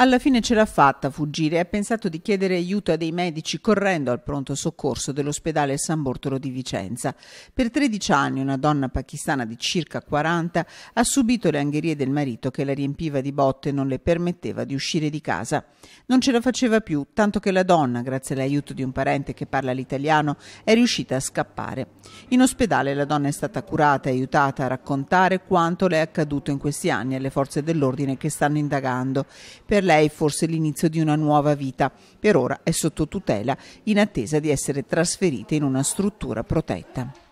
Alla fine ce l'ha fatta a fuggire e ha pensato di chiedere aiuto a dei medici correndo al pronto soccorso dell'ospedale San Bortolo di Vicenza. Per 13 anni una donna pakistana di circa 40 ha subito le angherie del marito che la riempiva di botte e non le permetteva di uscire di casa. Non ce la faceva più, tanto che la donna, grazie all'aiuto di un parente che parla l'italiano, è riuscita a scappare. In ospedale la donna è stata curata e aiutata a raccontare quanto le è accaduto in questi anni alle forze dell'ordine che stanno indagando. Per lei forse l'inizio di una nuova vita. Per ora è sotto tutela in attesa di essere trasferita in una struttura protetta.